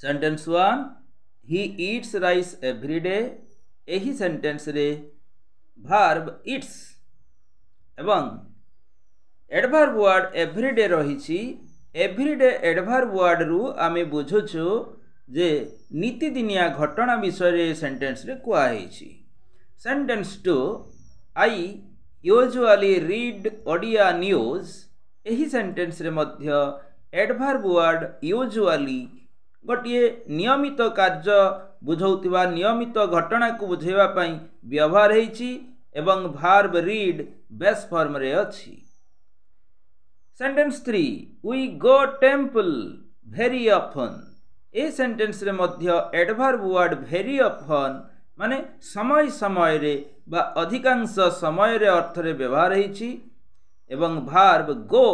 sentence one he eats rice every day ଏହି ସେଣ୍ଟେନ୍ସରେ verb eats ଏବଂ ଏଡ଼ଭାର୍ବ ୱାର୍ଡ଼ ଏଭ୍ରି ଡେ ରହିଛି every day adverb ୱାର୍ଡ଼ରୁ ଆମେ ବୁଝୁଛୁ ଯେ ନୀତିଦିନିଆ ଘଟଣା ବିଷୟରେ ସେଣ୍ଟେନ୍ସରେ କୁହାହେଇଛି sentence two I usually read Odia news ଏହି ସେଣ୍ଟେନ୍ସରେ ମଧ୍ୟ ଏଡ଼ଭାର୍ବ ୱାର୍ଡ଼ ୟୁଜୁଆଲି ଗୋଟିଏ ନିୟମିତ କାର୍ଯ୍ୟ ବୁଝାଉଥିବା ନିୟମିତ ଘଟଣାକୁ ବୁଝାଇବା ପାଇଁ ବ୍ୟବହାର ହେଇଛି ଏବଂ ଭାର୍ବ ରିଡ୍ ବେସ୍ ଫର୍ମରେ ଅଛି sentence three we go temple very often ଏହି ସେଣ୍ଟେନ୍ସରେ ମଧ୍ୟ ଏଡ଼ଭାର୍ବ ୱାର୍ଡ଼ ଭେରି ଅଫନ୍ ମାନେ ସମୟ ସମୟରେ ବା ଅଧିକାଂଶ ସମୟରେ ଅର୍ଥରେ ବ୍ୟବହାର ହେଇଛି ଏବଂ ଭାର୍ବ ଗୋ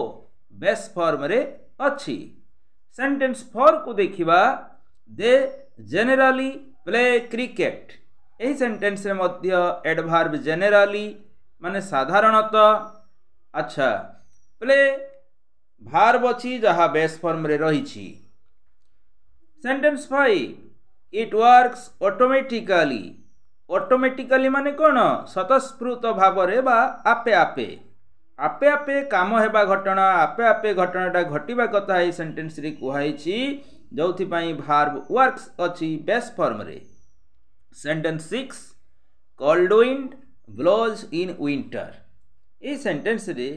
ବେସ୍ ଫର୍ମରେ ଅଛି सेंटेंस फोर को देखा दे जेनेली प्ले क्रिकेट यही सेन्टेन्स रे एडभार्ब जेनेली मान साधारणत अच्छा प्ले भार्ब अच्छी जहाँ बेस फर्म रही sentence five it works automatically automatically मान कौन स्वतस्फूर्त भाव में आपे आपे ଆପେ ଆପେ କାମ ହେବା ଘଟଣା ଆପେ ଆପେ ଘଟଣାଟା ଘଟିବା କଥା ଏହି ସେଣ୍ଟେନ୍ସରେ କୁହାଯାଇଛି ଯେଉଁଥିପାଇଁ ଭାର୍ବ ୱାର୍କସ୍ ଅଛି ବେସ୍ ଫର୍ମରେ sentence six cold wind blows in winter ଏହି ସେଣ୍ଟେନ୍ସରେ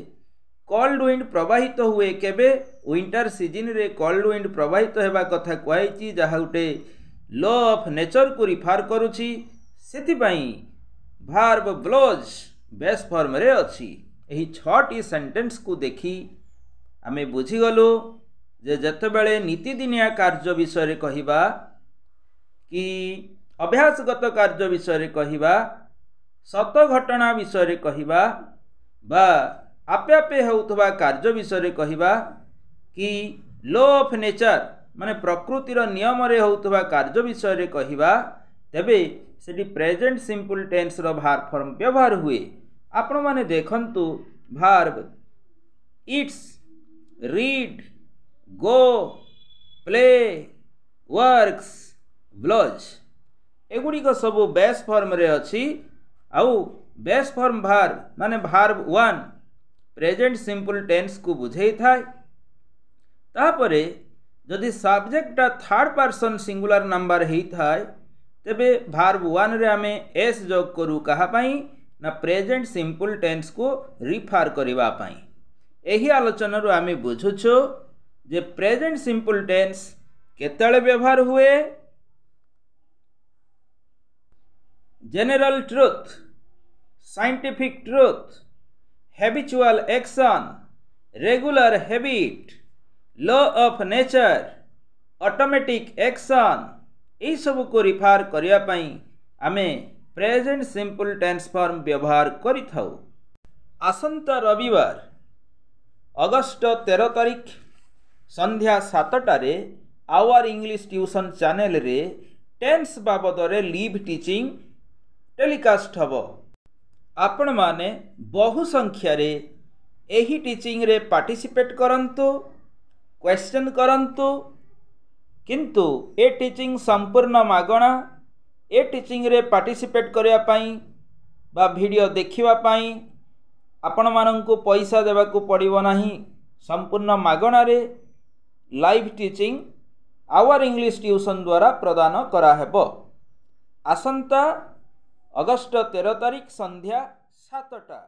କୋଲ୍ଡ ୱିଣ୍ଡ ପ୍ରବାହିତ ହୁଏ କେବେ ୱିଣ୍ଟର ସିଜିନ୍ରେ କୋଲ୍ଡ ୱିଣ୍ଡ ପ୍ରବାହିତ ହେବା କଥା କୁହାଯାଇଛି ଯାହା ଗୋଟେ ଲ ଅଫ୍ ନେଚର୍କୁ ରିଫର୍ କରୁଛି ସେଥିପାଇଁ ଭାର୍ବ ବ୍ଲୋଜ୍ ବେସ୍ ଫର୍ମରେ ଅଛି ଏହି ଛଅଟି ସେଣ୍ଟେନ୍ସକୁ ଦେଖି ଆମେ ବୁଝିଗଲୁ ଯେ ଯେତେବେଳେ ନୀତିଦିନିଆ କାର୍ଯ୍ୟ ବିଷୟରେ କହିବା କି ଅଭ୍ୟାସଗତ କାର୍ଯ୍ୟ ବିଷୟରେ କହିବା ସତ ଘଟଣା ବିଷୟରେ କହିବା ବା ଆପେ ଆପେ ହେଉଥିବା କାର୍ଯ୍ୟ ବିଷୟରେ କହିବା କି ଲୋ ଅଫ୍ ନେଚର ମାନେ ପ୍ରକୃତିର ନିୟମରେ ହେଉଥିବା କାର୍ଯ୍ୟ ବିଷୟରେ କହିବା ତେବେ ସେଠି ପ୍ରେଜେଣ୍ଟ ସିମ୍ପଲ୍ ଟେନ୍ସର ଭାର ଫର୍ମ ବ୍ୟବହାର ହୁଏ ଆପଣମାନେ ଦେଖନ୍ତୁ verb eats read go play works blows ଏଗୁଡ଼ିକ ସବୁ ବେସ୍ ଫର୍ମରେ ଅଛି ଆଉ ବେସ୍ ଫର୍ମ ଭାର୍ବ ମାନେ ଭାର୍ବ ୱାନ୍ ପ୍ରେଜେଣ୍ଟ ସିମ୍ପଲ୍ ଟେନ୍ସକୁ ବୁଝେଇଥାଏ ତାପରେ ଯଦି ସବଜେକ୍ଟଟା ଥାର୍ଡ଼ ପର୍ସନ୍ ସିଙ୍ଗୁଲାର ନମ୍ବର ହେଇଥାଏ ତେବେ ଭାର୍ବ ୱାନ୍ରେ ଆମେ ଏସ୍ ଯୋଗ କରୁ କାହା ପାଇଁ ନା ପ୍ରେଜେଣ୍ଟ ସିମ୍ପୁଲ୍ ଟେନ୍ସକୁ ରିଫର୍ କରିବା ପାଇଁ ଏହି ଆଲୋଚନାରୁ ଆମେ ବୁଝୁଛୁ ଯେ ପ୍ରେଜେଣ୍ଟ ସିମ୍ପୁଲ୍ ଟେନ୍ସ କେତେବେଳେ ବ୍ୟବହାର ହୁଏ general truth scientific truth habitual action, regular habit, law of nature, automatic action ଏଇସବୁକୁ ରିଫର୍ କରିବା ପାଇଁ ଆମେ ପ୍ରେଜେଣ୍ଟ ସିମ୍ପଲ୍ ଟେନ୍ସ ଫର୍ମ ବ୍ୟବହାର କରିଥାଉ ଆସନ୍ତା ରବିବାର ଅଗଷ୍ଟ ତେର ତାରିଖ ସନ୍ଧ୍ୟା ସାତଟାରେ ଆୱାର ଇଂଲିଶ ଟ୍ୟୁସନ୍ ଚ୍ୟାନେଲରେ ଟେନ୍ସ ବାବଦରେ ଲିଭ୍ ଟିଚିଂ ଟେଲିକାଷ୍ଟ ହେବ ଆପଣମାନେ ବହୁ ସଂଖ୍ୟାରେ ଏହି ଟିଚିଂରେ ପାର୍ଟିସିପେଟ୍ କରନ୍ତୁ କ୍ୱେଶ୍ଚିନ୍ କରନ୍ତୁ କିନ୍ତୁ ଏ ଟିଚିଂ ସମ୍ପୂର୍ଣ୍ଣ ମାଗଣା ଏ ଟିଚିଂରେ ପାର୍ଟିସିପେଟ୍ କରିବା ପାଇଁ ବା ଭିଡ଼ିଓ ଦେଖିବା ପାଇଁ ଆପଣମାନଙ୍କୁ ପଇସା ଦେବାକୁ ପଡ଼ିବ ନାହିଁ ସମ୍ପୂର୍ଣ୍ଣ ମାଗଣାରେ live teaching our English tuition ଦ୍ୱାରା ପ୍ରଦାନ କରାହେବ ଆସନ୍ତା ଅଗଷ୍ଟ ତେର ତାରିଖ ସନ୍ଧ୍ୟା ସାତଟା